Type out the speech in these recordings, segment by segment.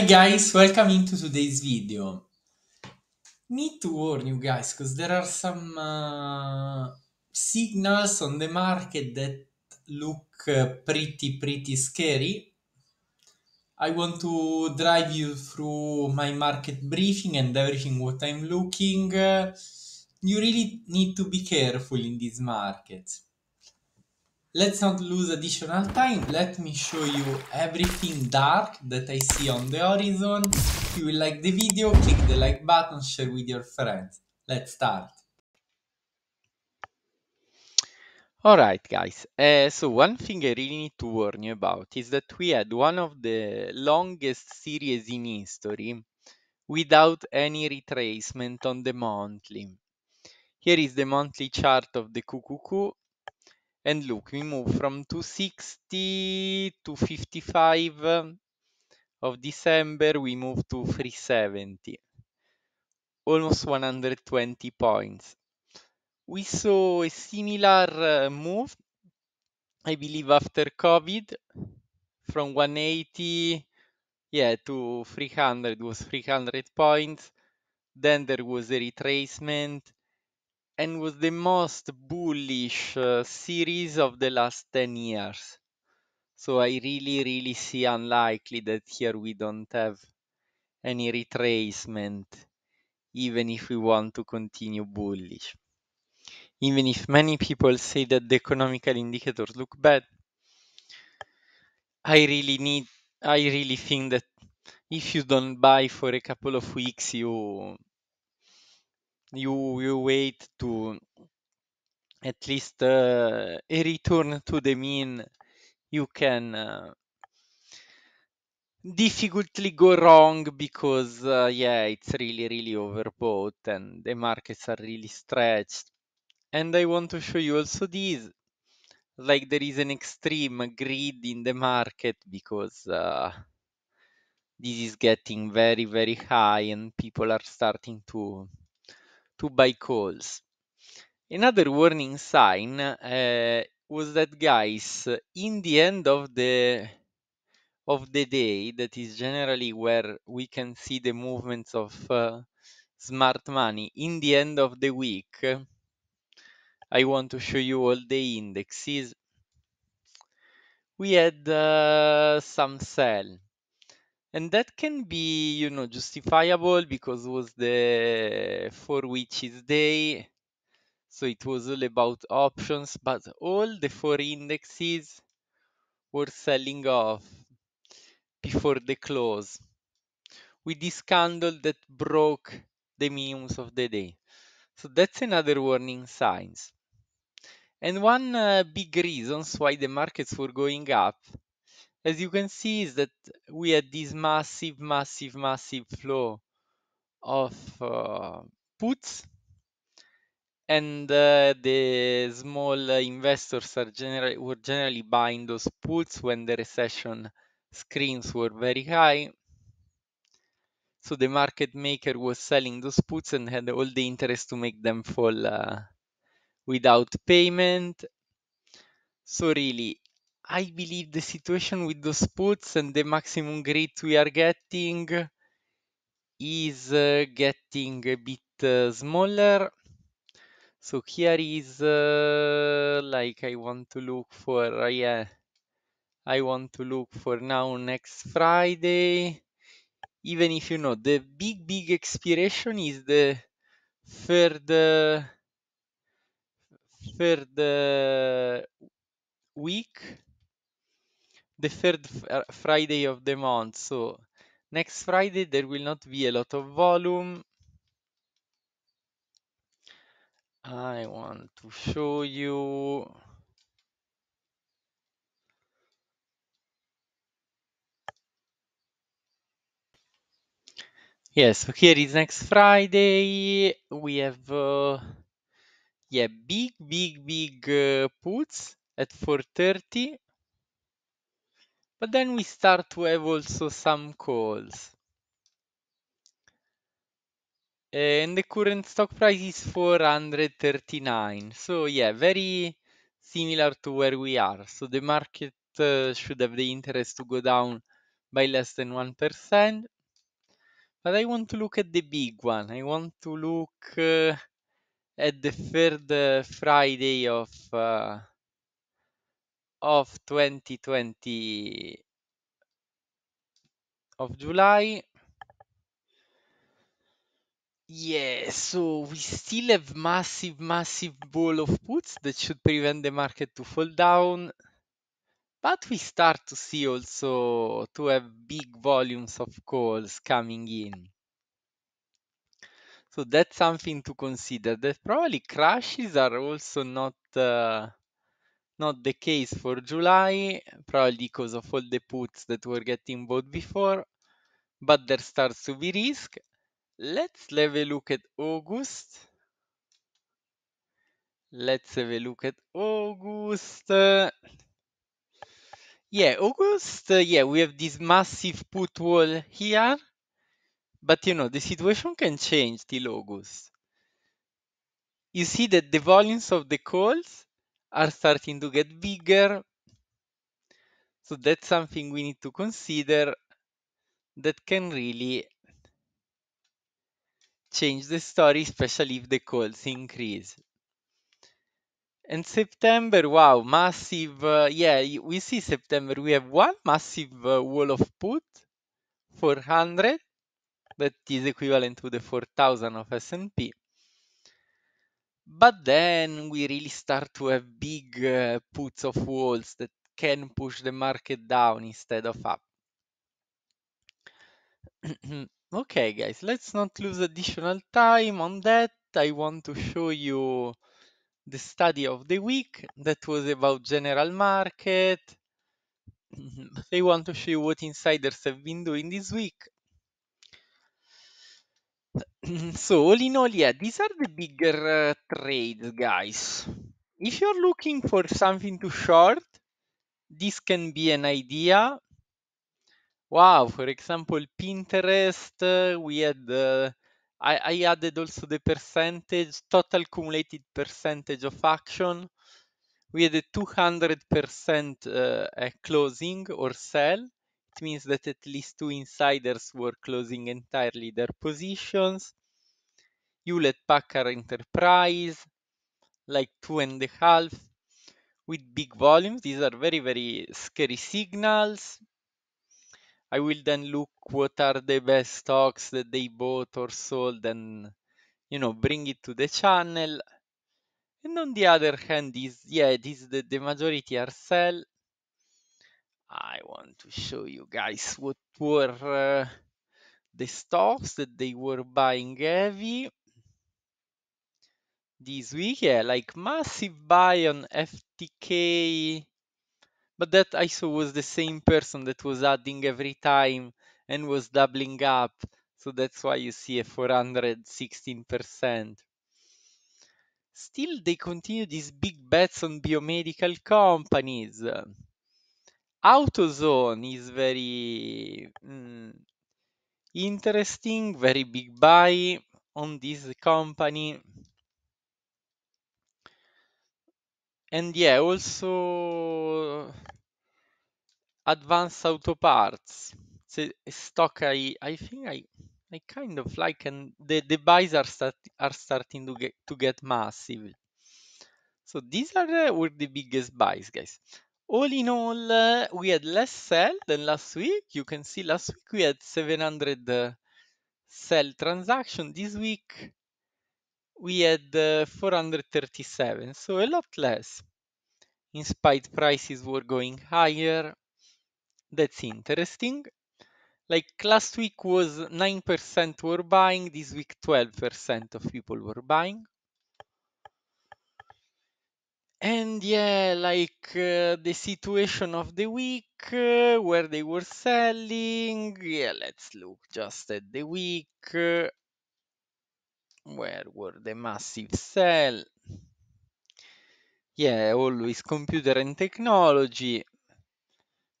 Hi guys, welcome into today's video. Need to warn you guys, because there are some uh, signals on the market that look uh, pretty, pretty scary. I want to drive you through my market briefing and everything what I'm looking. Uh, you really need to be careful in this market. Let's not lose additional time, let me show you everything dark that I see on the horizon. If you will like the video, click the like button, share with your friends. Let's start. Alright guys, uh, so one thing I really need to warn you about is that we had one of the longest series in history without any retracement on the monthly. Here is the monthly chart of the QQQ and look, we move from 260 to 55 of December, we move to 370, almost 120 points. We saw a similar uh, move, I believe, after COVID from 180 yeah to 300 was 300 points then there was a retracement and was the most bullish uh, series of the last 10 years. So I really, really see unlikely that here we don't have any retracement, even if we want to continue bullish. Even if many people say that the economical indicators look bad, I really need, I really think that if you don't buy for a couple of weeks, you you will wait to at least uh, a return to the mean you can uh, difficultly go wrong because uh, yeah it's really really overbought and the markets are really stretched and i want to show you also this, like there is an extreme greed in the market because uh, this is getting very very high and people are starting to to buy calls. Another warning sign uh, was that guys, in the end of the of the day, that is generally where we can see the movements of uh, smart money. In the end of the week, I want to show you all the indexes. We had uh, some sell and that can be you know justifiable because it was the four witches day so it was all about options but all the four indexes were selling off before the close with this candle that broke the minimums of the day so that's another warning signs and one uh, big reasons why the markets were going up as you can see is that we had this massive, massive, massive flow of uh, puts and uh, the small investors are generally were generally buying those puts when the recession screens were very high. So the market maker was selling those puts and had all the interest to make them fall uh, without payment. So really, I believe the situation with those puts and the maximum grid we are getting is uh, getting a bit uh, smaller. So here is uh, like I want to look for, uh, yeah, I want to look for now next Friday. Even if you know the big, big expiration is the third, uh, third uh, week the third uh, Friday of the month. So next Friday there will not be a lot of volume. I want to show you Yes, so here is next Friday. We have uh, yeah, big, big, big uh, puts at 4.30 but then we start to have also some calls. And the current stock price is 439. So yeah, very similar to where we are. So the market uh, should have the interest to go down by less than 1%. But I want to look at the big one. I want to look uh, at the third uh, Friday of uh, of 2020 of July. Yeah, so we still have massive, massive ball of puts that should prevent the market to fall down. But we start to see also to have big volumes of calls coming in. So that's something to consider. That probably crashes are also not uh, not the case for July, probably because of all the puts that were getting bought before, but there starts to be risk. Let's have a look at August. Let's have a look at August. Uh, yeah, August, uh, yeah, we have this massive put wall here, but you know, the situation can change till August. You see that the volumes of the calls are starting to get bigger. So that's something we need to consider that can really change the story, especially if the calls increase. And September, wow, massive. Uh, yeah, we see September. We have one massive uh, wall of put, 400, that is equivalent to the 4000 of S&P. But then we really start to have big uh, puts of walls that can push the market down instead of up. okay, guys, let's not lose additional time on that. I want to show you the study of the week that was about general market. I want to show you what insiders have been doing this week. so all in all, yeah, these are the bigger uh, trades, guys. If you're looking for something too short, this can be an idea. Wow, for example, Pinterest, uh, we had, uh, I, I added also the percentage, total accumulated percentage of action. We had a 200% uh, a closing or sell. It means that at least two insiders were closing entirely their positions. Hewlett Packard Enterprise, like two and a half with big volumes. These are very, very scary signals. I will then look what are the best stocks that they bought or sold and, you know, bring it to the channel. And on the other hand, is yeah, these, the, the majority are sell. I want to show you guys what were uh, the stocks that they were buying heavy this week. Yeah, like massive buy on FTK. But that I saw was the same person that was adding every time and was doubling up. So that's why you see a 416%. Still, they continue these big bets on biomedical companies. AutoZone is very mm, interesting, very big buy on this company. and yeah, also advanced auto parts. stock I I think I I kind of like, and the, the buys are start are starting to get to get massive. So these are uh, were the biggest buys, guys. All in all, uh, we had less sell than last week. You can see last week we had 700 uh, sell transaction. This week we had uh, 437, so a lot less. In spite prices were going higher, that's interesting. Like last week was 9% were buying, this week 12% of people were buying. And yeah, like uh, the situation of the week, uh, where they were selling. Yeah, let's look just at the week. Where were the massive cell? Yeah, always computer and technology.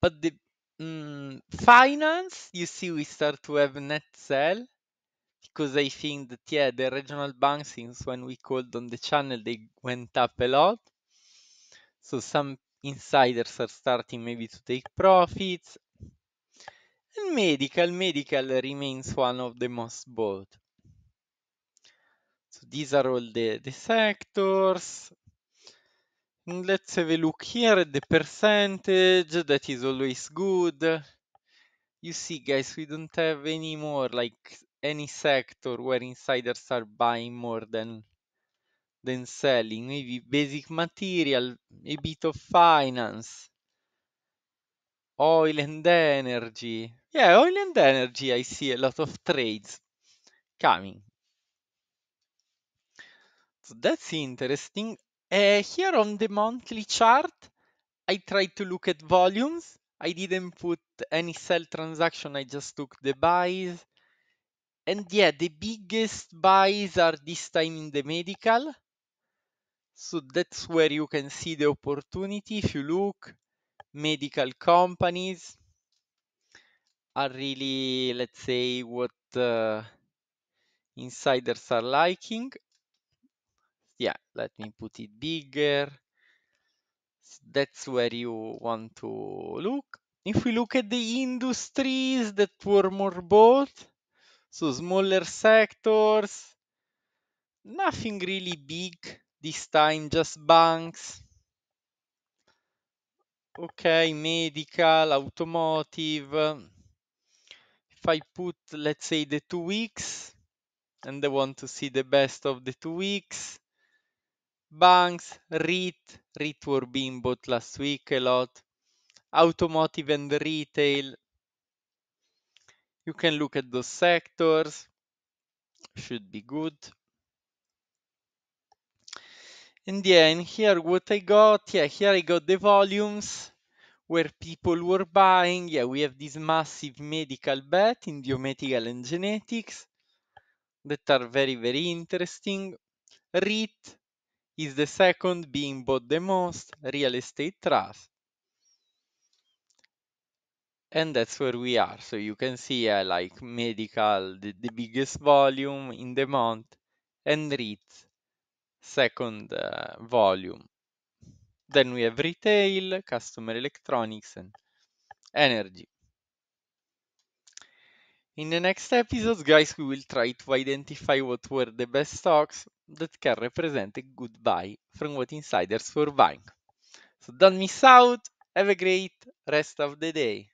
But the mm, finance, you see, we start to have net cell because I think that yeah, the regional banks since when we called on the channel they went up a lot. So some insiders are starting maybe to take profits. And medical, medical remains one of the most bought. So these are all the, the sectors. And mm, let's have a look here at the percentage. That is always good. You see, guys, we don't have any more, like, any sector where insiders are buying more than than selling. Maybe basic material, a bit of finance, oil and energy. Yeah, oil and energy, I see a lot of trades coming that's interesting. Uh, here on the monthly chart, I tried to look at volumes. I didn't put any sell transaction, I just took the buys. And yeah, the biggest buys are this time in the medical. So that's where you can see the opportunity. If you look, medical companies are really, let's say, what uh, insiders are liking yeah, let me put it bigger. That's where you want to look. If we look at the industries that were more bold, so smaller sectors, nothing really big this time, just banks. Okay, medical, automotive. Um, if I put, let's say, the two weeks, and I want to see the best of the two weeks, banks, REIT, REIT were being bought last week a lot, automotive and retail. You can look at those sectors, should be good. And the end, here what I got, yeah, here I got the volumes where people were buying. Yeah, we have this massive medical bet in biomedical and genetics that are very, very interesting. REIT, is the second being bought the most real estate trust. And that's where we are. So you can see uh, like medical, the, the, biggest volume in the month, and REIT, second uh, volume. Then we have retail, customer electronics, and energy. In the next episodes, guys, we will try to identify what were the best stocks that can represent a good buy from what insiders were buying. So don't miss out. Have a great rest of the day.